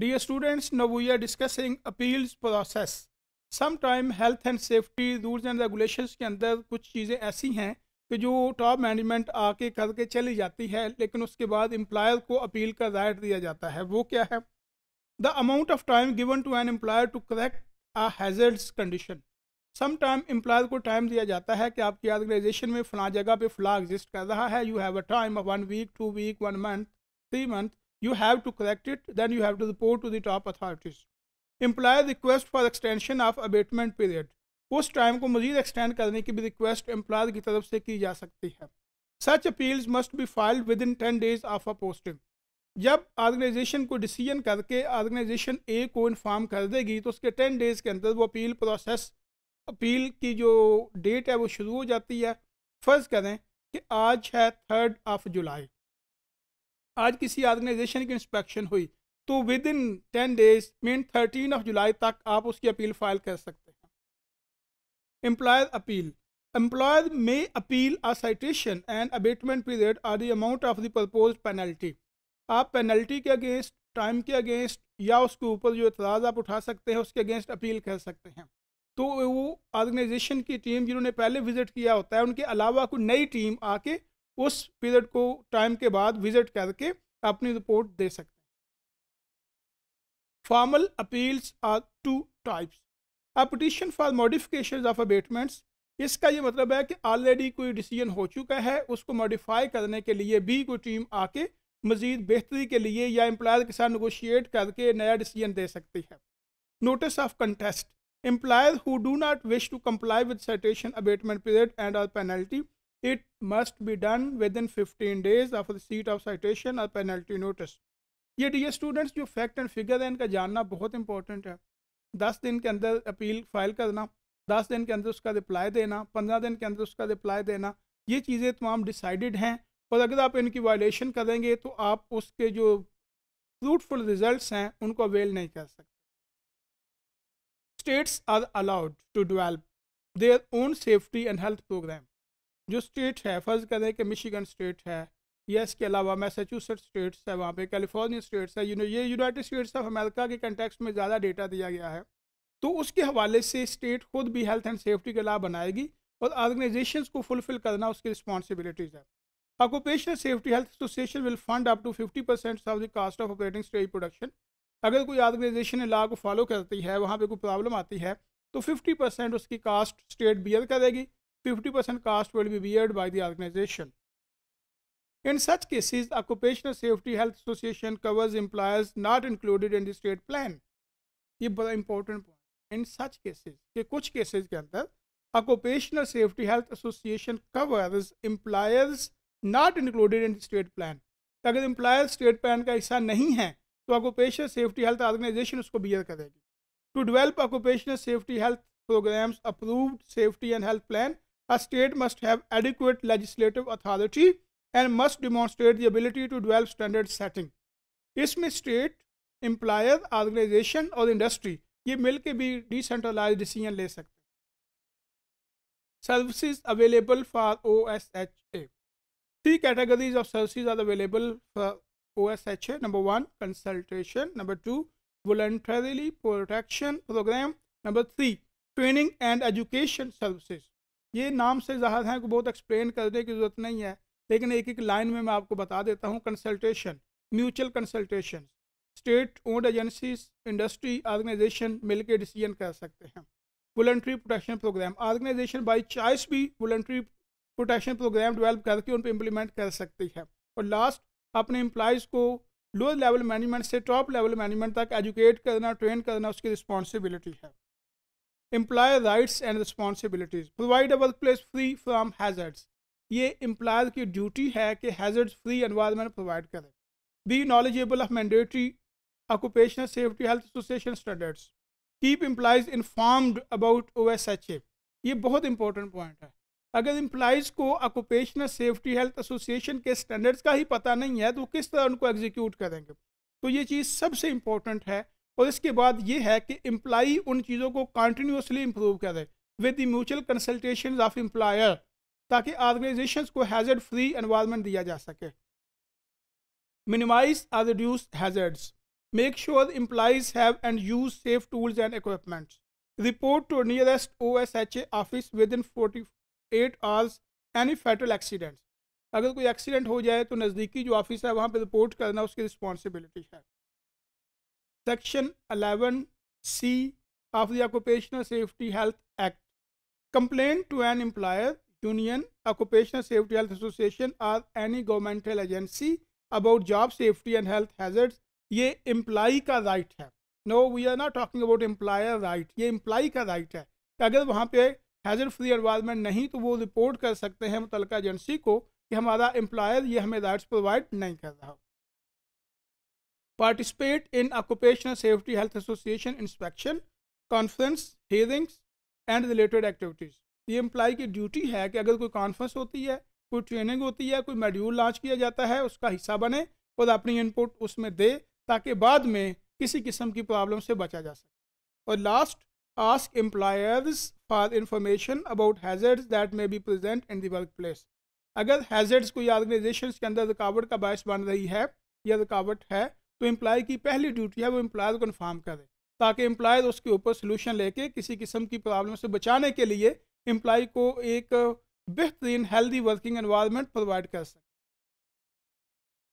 Dear students, now are are appeal process some time health and safety rules and regulations के अंदर कुछ चीज़ें ऐसी हैं कि जो टॉप मैनेजमेंट आके करके चली जाती है लेकिन उसके बाद एम्प्लॉयर को अपील का राइट दिया जाता है वो क्या है the amount of time given to an employer to correct a hazards condition some time employer को टाइम दिया जाता है कि आपकी ऑर्गेनाइजेशन में फला जगह पे फ्ला एग्जिस्ट कर रहा है you have a time one week two week one month three month you have to collect it, then you have to report to the top authorities. imply request for extension of abatement period. उस time को मजीद extend करने की भी request employer की तरफ से की जा सकती है such appeals must be filed within ten days of a posting जब ऑर्गेनाइजेशन को डिसीजन करके ऑर्गेनाइजेशन ए को इन्फॉर्म कर देगी तो उसके टेन डेज़ के अंदर वो अपील प्रोसेस अपील की जो डेट है वो शुरू हो जाती है फ़र्ज़ करें कि आज है थर्ड ऑफ जुलाई आज किसी ऑर्गेनाइजेशन की इंस्पेक्शन हुई तो within ten days mean thirteen of July तक आप उसकी अपील फाइल कर सकते हैं employ appeal employ may appeal a citation and abatement period are the amount of the propose penalty आप पेनल्टी के अगेंस्ट टाइम के अगेंस्ट या उसके ऊपर जो एतराज़ आप उठा सकते हैं उसके अगेंस्ट अपील कर सकते हैं तो वो ऑर्गेनाइजेशन की टीम जिन्होंने पहले विज़िट किया होता है उनके अलावा कोई नई टीम आके उस पीरियड को टाइम के बाद विजिट करके अपनी रिपोर्ट दे सकते हैं formal appeals are two types a petition for modification of abatements इसका ये मतलब है कि ऑलरेडी कोई डिसीजन हो चुका है उसको मॉडिफाई करने के लिए भी कोई टीम आके मज़ीद बेहतरी के लिए या एम्प्लॉयर के साथ नगोशिएट करके नया डिसीजन दे सकती है notice of contest employer who do not wish to comply with citation abatement period and are penalty it must be done within fifteen days of receipt of citation और penalty notice ये the students जो fact and figure है इनका जानना बहुत important है दस दिन के अंदर अपील फाइल करना दस दिन के अंदर उसका रिप्लाई देना पंद्रह दिन के अंदर उसका रिप्लाई देना ये चीज़ें तमाम डिसाइडेड हैं और अगर आप इनकी वायलेशन करेंगे तो आप उसके जो फ्रूटफुल रिजल्ट हैं उनको अवेल नहीं कर सकते states are allowed to develop their own safety and health programme जो स्टेट है फ़र्ज़ करें कि मिशिगन स्टेट है या इसके अलावा मैसाचूसट स्टेट्स है वहाँ पे कैलिफोर्निया स्टेट्स है यूनो ये यूनाइटेड स्टेट्स ऑफ अमेरिका के कंटेक्स्ट में ज़्यादा डेटा दिया गया है तो उसके हवाले से स्टेट खुद भी हेल्थ एंड सेफ्टी के लाभ बनाएगी और आर्गनाइजेशन को फुलफ़िल करना उसकी रिस्पॉन्सिबिलिटीज़ है occupational safety health association will fund up to fifty percent of the cost of operating stage production अगर कोई ऑर्गेनाइजेशन लॉ को फॉलो करती है वहाँ पर कोई प्रॉब्लम आती है तो फिफ्टी परसेंट उसकी कास्ट स्टेट बियर करेगी 50% cost will be beared by the organization. In such cases, Occupational Safety Health Association covers employers not included in the state plan. ये बड़ा important point in such cases के कुछ cases के अंदर occupational safety health association covers employers not included in state plan अगर employer state plan का हिस्सा नहीं है तो ऑक्यूपेशनल सेफ्टी हेल्थ ऑर्गेनाइजेशन उसको बियर करेगी to develop occupational safety health programmes approved safety and health plan a state must have adequate legislative authority and must demonstrate the ability to develop standard setting. इसमें state, employer, organization or industry ye milke bhi decentralized decision le sakte Services available for OSHA. Three categories of services are available for OSHA. Number 1 consultation. Number 2 voluntarily protection program. Number 3 training and education services. ये नाम से ज़ाहिर है कि बहुत explain करने की ज़रूरत नहीं है लेकिन एक एक लाइन में मैं आपको बता देता हूँ consultation mutual consultation state owned agencies industry organisation मिलकर डिसीजन कर सकते हैं voluntary protection programme organisation by choice भी वॉल्ट्री प्रोटेक्शन प्रोग्राम डेवलप करके उन पर इम्प्लीमेंट कर सकती है और लास्ट अपने एम्प्लाइज़ को लोअर लेवल मैनेजमेंट से टॉप लेवल मैनेजमेंट तक एजुकेट करना ट्रेन करना उसकी रिस्पॉन्सिबिलिटी है employ rights and responsibilities provide a work place free from hazards ये एम्प्लॉयर की ड्यूटी है कि हैजर्ड फ्री एनवायरमेंट प्रोवाइड करें be knowledgeable of mandatory occupational safety health association standards keep employees informed about O S H A ये बहुत important point है अगर employees को ऑक्यूपेशनल सेफ्टी हेल्थ एसोसिएशन के स्टैंडर्ड्स का ही पता नहीं है तो किस तरह उनको एग्जीक्यूट करेंगे तो ये चीज़ सबसे इम्पोर्टेंट है और इसके बाद ये है कि एम्प्लाई उन चीज़ों को कंटिन्यूसली इम्प्रूव करें with the mutual consultation of employer ताकि ऑर्गेनाइजेशन को हैजर्ड फ्री एनवायरनमेंट दिया जा सके minimise or reduce hazards make sure employees have and use safe tools and and report to nearest O S H A office within forty eight hours any fatal accidents अगर कोई accident हो जाए तो नज़दीकी जो office है वहाँ पर रिपोर्ट करना उसकी रिस्पॉन्सिबिलिटी है section 11 C of the occupational safety health act complain to an employer union occupational safety health association or any governmental agency about job safety and health hazards ये एम्प्लाई का right है no we are not talking about employer right ये employee का right है कि अगर वहाँ पे हैजर्ड फ्री एनवायरमेंट नहीं तो वो रिपोर्ट कर सकते हैं मुतल एजेंसी को कि हमारा एम्प्लॉयर ये हमें राइट्स प्रोवाइड नहीं कर रहा participate in occupational safety health association inspection conference hearings and related activities ये एम्प्लाई की ड्यूटी है कि अगर कोई कॉन्फ्रेंस होती है कोई ट्रेनिंग होती है कोई मेड्यूल लॉन्च किया जाता है उसका हिस्सा बने और अपनी इनपुट उसमें दे ताकि बाद में किसी किस्म की प्रॉब्लम से बचा जा सके और last ask employers for information about hazards that may be present in the workplace अगर हैजर्ड्स कोई ऑर्गेनाइजेशन के अंदर रुकावट का बायस बन रही है या रुकावट है तो एम्प्लॉय की पहली ड्यूटी है वो एम्प्लॉय को कन्फर्म करे ताकि एम्प्लॉय उसके ऊपर सोल्यूशन लेके किसी किस्म की प्रॉब्लम से बचाने के लिए एम्प्लॉय को एक बेहतरीन हेल्दी वर्किंग इन्वायरमेंट प्रोवाइड कर सकें